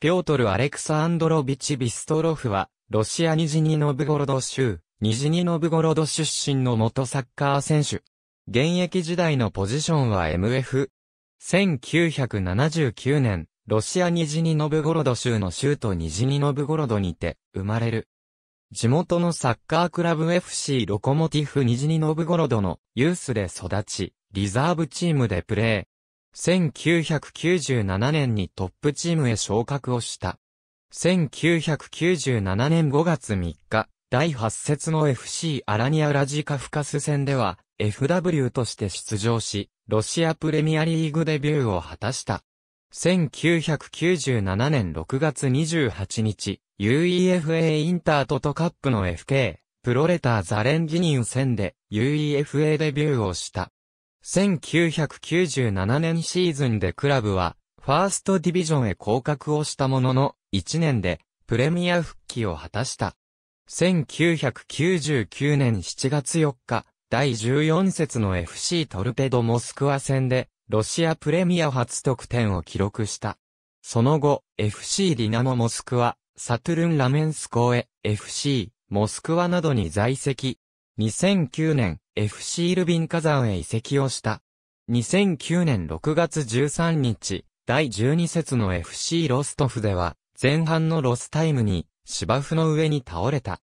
ピョートル・アレクサアンドロビチ・ビストロフは、ロシアニジニノブゴロド州、ニジニノブゴロド出身の元サッカー選手。現役時代のポジションは MF。1979年、ロシアニジニノブゴロド州の州都ニジニノブゴロドにて、生まれる。地元のサッカークラブ FC ロコモティフニジニノブゴロドのユースで育ち、リザーブチームでプレー。1997年にトップチームへ昇格をした。1997年5月3日、第8節の FC アラニアラジカフカス戦では FW として出場し、ロシアプレミアリーグデビューを果たした。1997年6月28日、UEFA インタートトカップの FK、プロレターザレンギニン戦で UEFA デビューをした。1997年シーズンでクラブは、ファーストディビジョンへ降格をしたものの、1年で、プレミア復帰を果たした。1999年7月4日、第14節の FC トルペドモスクワ戦で、ロシアプレミア初得点を記録した。その後、FC ディナモモスクワ、サトゥルン・ラメンスコへ、FC、モスクワなどに在籍。2009年、FC ルビン火山へ移籍をした。2009年6月13日、第12節の FC ロストフでは、前半のロスタイムに、芝生の上に倒れた。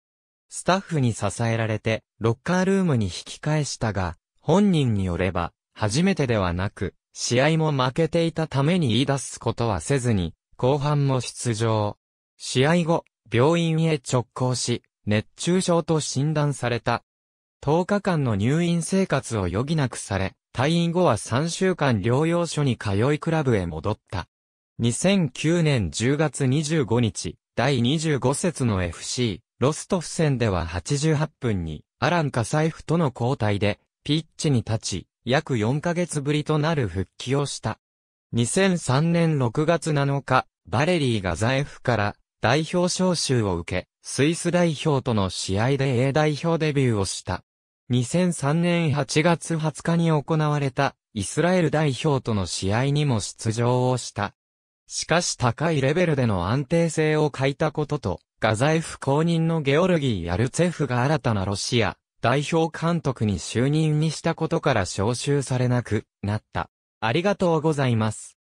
スタッフに支えられて、ロッカールームに引き返したが、本人によれば、初めてではなく、試合も負けていたために言い出すことはせずに、後半も出場。試合後、病院へ直行し、熱中症と診断された。10日間の入院生活を余儀なくされ、退院後は3週間療養所に通いクラブへ戻った。2009年10月25日、第25節の FC、ロストフ戦では88分に、アラン・カサイフとの交代で、ピッチに立ち、約4ヶ月ぶりとなる復帰をした。2003年6月7日、バレリーがエフから代表招集を受け、スイス代表との試合で A 代表デビューをした。2003年8月20日に行われたイスラエル代表との試合にも出場をした。しかし高いレベルでの安定性を欠いたことと、ガザエフ公認のゲオルギー・ヤルツェフが新たなロシア代表監督に就任にしたことから招集されなくなった。ありがとうございます。